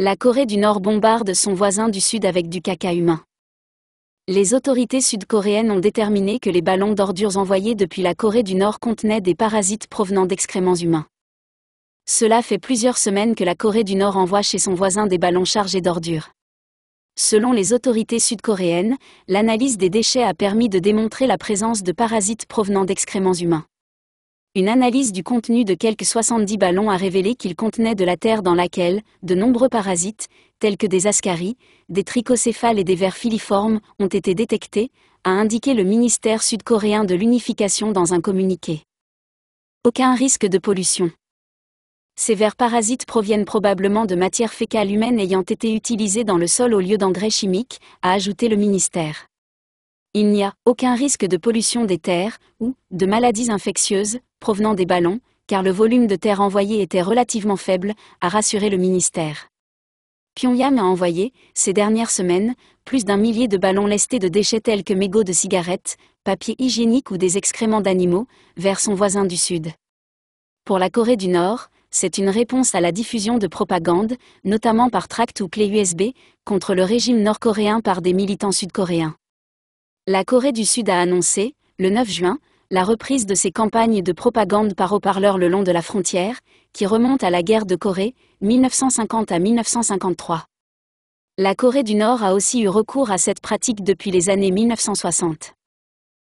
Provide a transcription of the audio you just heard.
La Corée du Nord bombarde son voisin du Sud avec du caca humain. Les autorités sud-coréennes ont déterminé que les ballons d'ordures envoyés depuis la Corée du Nord contenaient des parasites provenant d'excréments humains. Cela fait plusieurs semaines que la Corée du Nord envoie chez son voisin des ballons chargés d'ordures. Selon les autorités sud-coréennes, l'analyse des déchets a permis de démontrer la présence de parasites provenant d'excréments humains. Une analyse du contenu de quelques 70 ballons a révélé qu'ils contenaient de la terre dans laquelle de nombreux parasites, tels que des ascaries, des trichocéphales et des vers filiformes, ont été détectés, a indiqué le ministère sud-coréen de l'unification dans un communiqué. Aucun risque de pollution. Ces vers parasites proviennent probablement de matières fécales humaines ayant été utilisées dans le sol au lieu d'engrais chimiques, a ajouté le ministère. Il n'y a aucun risque de pollution des terres ou de maladies infectieuses, provenant des ballons, car le volume de terre envoyé était relativement faible, a rassuré le ministère. Pyongyang a envoyé, ces dernières semaines, plus d'un millier de ballons lestés de déchets tels que mégots de cigarettes, papier hygiéniques ou des excréments d'animaux, vers son voisin du Sud. Pour la Corée du Nord, c'est une réponse à la diffusion de propagande, notamment par tract ou clé USB, contre le régime nord-coréen par des militants sud-coréens. La Corée du Sud a annoncé, le 9 juin, la reprise de ces campagnes de propagande par haut-parleur le long de la frontière, qui remonte à la guerre de Corée, 1950 à 1953. La Corée du Nord a aussi eu recours à cette pratique depuis les années 1960.